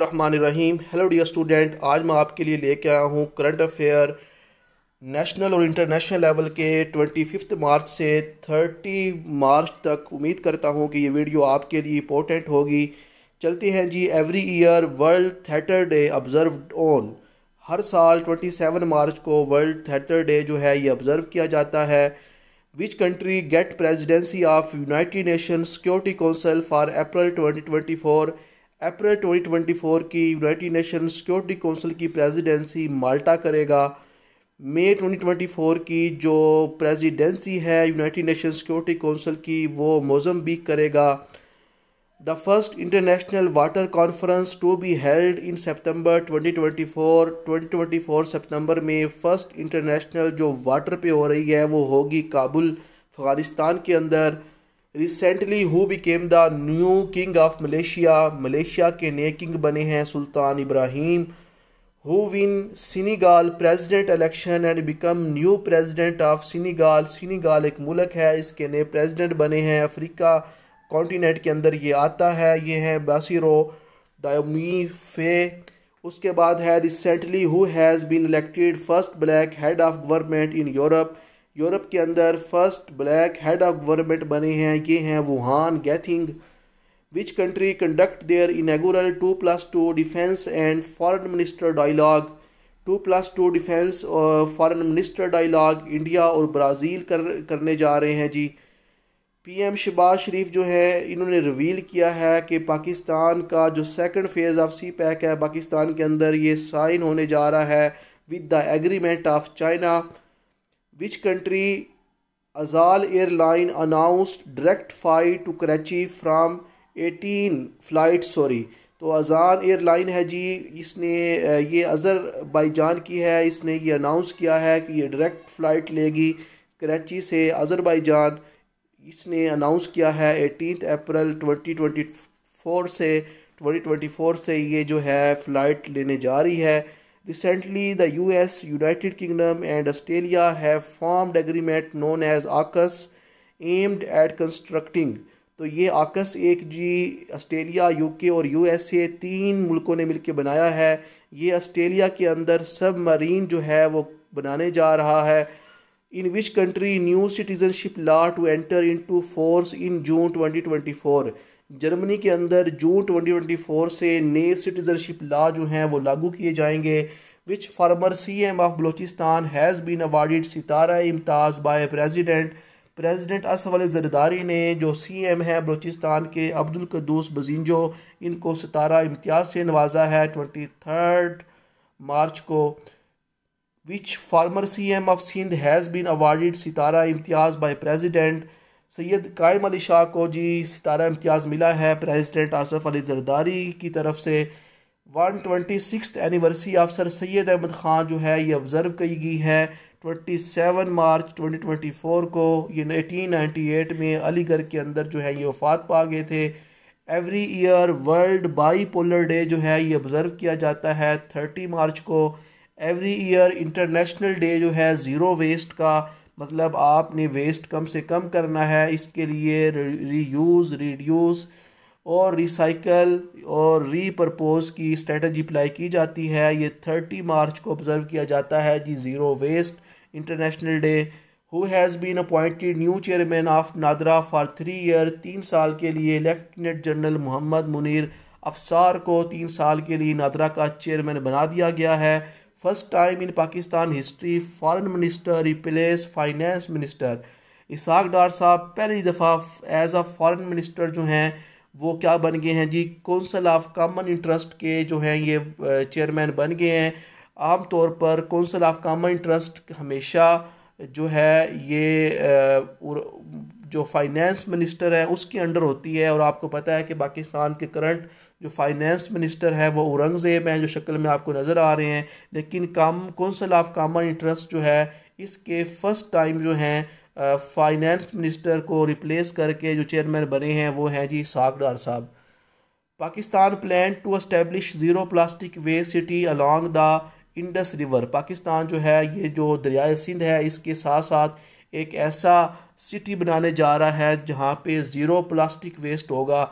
रहीम hello dear student आज मैं आपके लिए लेके आया हूँ करंट अफेयर नेशनल और इंटरनेशनल लेवल के ट्वेंटी फिफ्थ मार्च से थर्टी मार्च तक उम्मीद करता हूँ कि ये वीडियो आपके लिए इंपॉर्टेंट होगी चलते हैं जी every year world theatre day observe on हर साल ट्वेंटी सेवन मार्च को वर्ल्ड थिएटर डे जो है ये ऑब्ज़र्व किया जाता है which country get presidency of United Nation Security Council for April twenty twenty four April 2024 की यूनाइटेड नेशन सिक्योरिटी काउंसिल की प्रेसिडेंसी माल्टा करेगा मई 2024 की जो प्रेसिडेंसी है यूनाइटेड नेशन सिक्योरिटी काउंसिल की वो मोजम्बिक करेगा the first international water conference to be held in सितंबर 2024 2024 सितंबर में फर्स्ट इंटरनेशनल जो वाटर पे हो रही है वो होगी काबुल अफगानिस्तान के अंदर recently who became the new king of Malaysia Malaysia के नए किंग बने हैं Sultan Ibrahim who win Senegal president election and become new president of Senegal Senegal एक मुल्क है इसके नए प्रेसिडेंट बने हैं अफ्रीका कॉन्टीनेंट के अंदर ये आता है ये हैं बासिरो डायोमी फे उसके बाद है recently who has been elected first black head of government in Europe Europe के अंदर first black head of government बने हैं ये हैं Vaughan Gething which country conduct their inaugural two plus two defence and foreign minister dialogue two plus two defence और foreign minister dialogue India और Brazil कर करने जा रहे हैं जी पीएम शहबाज शरीफ जो है इन्होंने रिवील किया है कि पाकिस्तान का जो second phase of CPEC है पाकिस्तान के अंदर ये साइन होने जा रहा है with the agreement of China which country Azal airline announced direct flight to Karachi from 18 flight sorry तो अजान एयरलाइन है जी इसने ये जान की है इसने ये अनाउंस किया है कि ये डायरेक्ट फ़्लाइट लेगी कराची से अज़रबैजान इसने अनाउंस किया है एटीन अप्रैल 2024 से 2024 से ये जो है फ़्लाइट लेने जा रही है Recently, the US, United Kingdom, and Australia have formed agreement known as AUKUS aimed at constructing तो ये आकस एक जी ऑस्ट्रेलिया यूके और यूएसए तीन मुल्कों ने मिलकर बनाया है ये ऑस्ट्रेलिया के अंदर सब मरीन जो है वो बनाने जा रहा है in which country new citizenship law to enter in to force in June 2024 Germany के अंदर जून 2024 से नए सिटीज़नशिप लॉ जो हैं वो लागू किए जाएंगे which former C M of Balochistan has been awarded Sitara Imtiaz by president president Asif Ali Zardari ने जो सी एम है बलोचिस्तान के अब्दुल कदूस बजिंजो इनको सितारा इम्तियाज़ से नवाजा है ट्वेंटी थर्ड मार्च को which former C M of Sindh has been awarded Sitara Imtiaz by president Syed Qaim Ali Shah को जी सितारा इम्तियाज़ मिला है प्रेसिडेंट आसफ़ अली जरदारी की तरफ से one twenty six anniversary of sir Syed Ahmad Khan जो है ये ऑब्ज़र्व की गई है twenty seven March twenty twenty four को ये एटीन नाइन्टी एट में अलीगढ़ के अंदर जो है ये वफात पा गए थे every year world bipolar day जो है ये ऑब्ज़र्व किया जाता है थर्टी मार्च को एवरी ईयर इंटरनेशनल डे जो है ज़ीरो वेस्ट का मतलब आपने वेस्ट कम से कम करना है इसके लिए रीयूज़ रिड्यूस और रिसाइकल और रीपरपोज की स्ट्रेटजी अप्लाई की जाती है ये थर्टी मार्च को ऑब्ज़र्व किया जाता है जी zero waste international day who has been appointed new chairman of NADRA for three year तीन साल के लिए लेफ्टिनेंट जनरल मोहम्मद मुनीर अफसार को तीन साल के लिए नादरा का चेयरमैन बना दिया गया है first time in Pakistan history foreign minister replace finance minister Ishaq Dar साहब पहली दफ़ा एज अ फॉरेन मिनिस्टर जो हैं वो क्या बन गए हैं जी कौंसल ऑफ कॉमन इंटरेस्ट के जो हैं ये चेयरमैन बन गए हैं आम तौर पर कौंसल ऑफ कॉमन इंटरेस्ट हमेशा जो है ये जो फाइनेंस मिनिस्टर है उसके अंडर होती है और आपको पता है कि पाकिस्तान के करंट जो फाइनेंस मिनिस्टर है वो औरंगज़ेब हैं जो शक्ल में आपको नज़र आ रहे हैं लेकिन काम कौंसिल ऑफ कामन इंटरेस्ट जो है इसके फर्स्ट टाइम जो हैं फाइनेंस मिनिस्टर को रिप्लेस करके जो चेयरमैन बने हैं वो हैं जी सागडार साहब Pakistan plan to establish zero plastic वे city along the Indus river Pakistan जो है ये जो दरियाए सिंध है इसके साथ साथ एक ऐसा सिटी बनाने जा रहा है जहाँ पे ज़ीरो प्लास्टिक वेस्ट होगा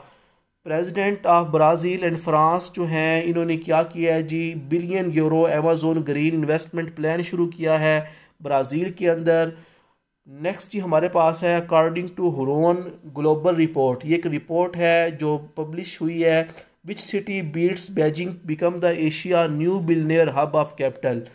president of Brazil and France जो हैं इन्होंने क्या किया है जी billion euro Amazon green investment plan शुरू किया है ब्राज़ील के अंदर नेक्स्ट जी हमारे पास है according to Hurun global report ये एक रिपोर्ट है जो पब्लिश हुई है which city beats Beijing become the Asia new billionaire hub of capital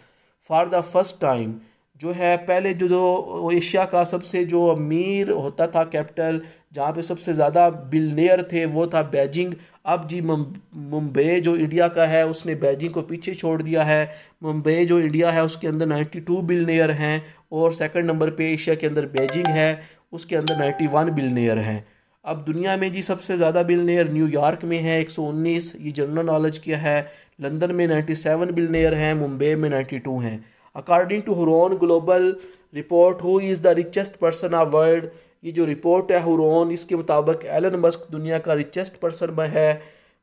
for the first time जो है पहले जो जो एशिया का सबसे जो अमीर होता था कैपिटल जहाँ पे सबसे ज़्यादा बिलनेयर थे वो था बैजिंग अब जी मुंबई जो इंडिया का है उसने बैजिंग को पीछे छोड़ दिया है मुंबई जो इंडिया है उसके अंदर 92 बिलनेयर हैं और सेकंड नंबर पे एशिया के अंदर बैजिंग है उसके अंदर 91 बिलनेयर हैं अब दुनिया में जी सबसे ज़्यादा बिलनेयर न्यूयॉर्क में है 119 ये जनरल नॉलेज किया है लंदन में 97 बिलनेयर हैं मुंबई में 92 हैं according to Hurun global report who is the richest person of world ये जो रिपोर्ट है हुरोन इसके मुताबिक एलन मस्क दुनिया का रिचेस्ट पर्सन में है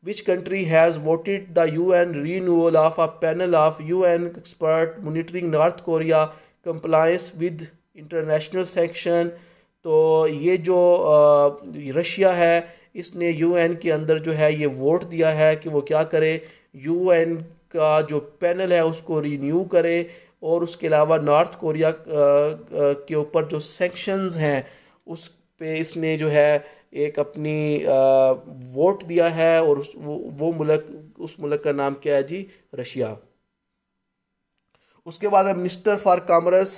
which country has voted the U N renewal of a panel of U N expert monitoring North Korea compliance with international sanction तो ये जो रशिया है इसने यू एन के अंदर जो है ये वोट दिया है कि वो क्या करे यू एन का जो पैनल है उसको रीन्यू करे और उसके अलावा नॉर्थ कोरिया के ऊपर जो सेंक्शन हैं उस पे इसने जो है एक अपनी वोट दिया है और उस वो वो मुलक उस मुलक का नाम क्या है जी रशिया उसके बाद है mister for commerce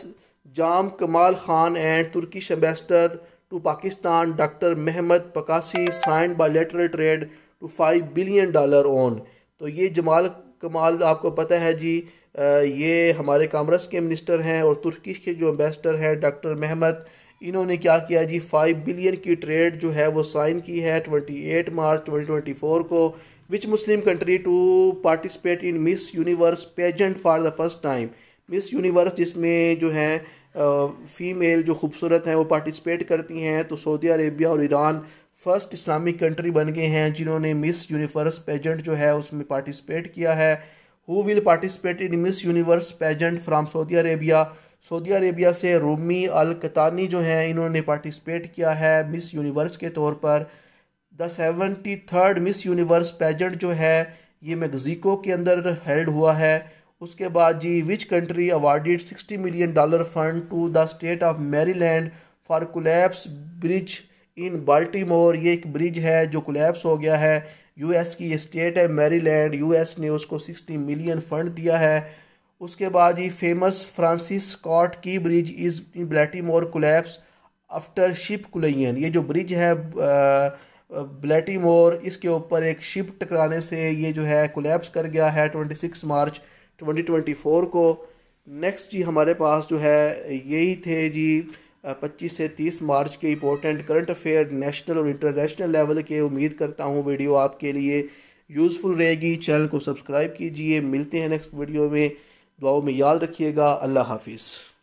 Jam Kamal Khan and Turkish ambassador to Pakistan doctor Mehmet Pacaci sign bilateral trade to five billion dollar on तो ये जमाल कमाल आपको पता है जी ये हमारे कामरस के मिनिस्टर हैं और तुर्की के जो एम्बेसडर हैं डॉक्टर महमद इन्होंने क्या किया जी फाइव बिलियन की ट्रेड जो है वो साइन की है twenty eight March twenty twenty four को which Muslim country to participate in Miss Universe pageant for the first time Miss Universe जिसमें जो है फ़ीमेल जो खूबसूरत हैं वो पार्टिसिपेट करती हैं तो सऊदी अरेबिया और ईरान फर्स्ट इस्लामिक कंट्री बन गए हैं जिन्होंने मिस यूनिवर्स पेजेंट जो है उसमें पार्टिसिपेट किया है who will participate in Miss Universe pageant from Saudi Arabia Saudi Arabia से रोमी अल कतानी जो हैं इन्होंने पार्टिसिपेट किया है मिस यूनिवर्स के तौर पर the seventy third Miss Universe pageant जो है ये मैगजिको के अंदर हेल्ड हुआ है उसके बाद जी which country awarded sixty million dollar fund to the state of Maryland for collapse bridge in Baltimore ये एक ब्रिज है जो कोलैप्स हो गया है यूएस की स्टेट है मैरीलैंड यूएस ने उसको 60 मिलियन फंड दिया है उसके बाद ये famous Francis Scott Key bridge is Baltimore collapse after ship collide ये जो ब्रिज है ब्लैटीमोर इसके ऊपर एक शिप टकराने से ये जो है कोलेप्स कर गया है 26 मार्च 2024 को नेक्स्ट जी हमारे पास जो है यही थे जी पच्चीस से तीस मार्च के इंपॉर्टेंट करंट अफेयर नेशनल और इंटरनेशनल लेवल के उम्मीद करता हूँ वीडियो आपके लिए यूज़फुल रहेगी चैनल को सब्सक्राइब कीजिए मिलते हैं नेक्स्ट वीडियो में दुआओं में याद रखिएगा अल्लाह हाफिज़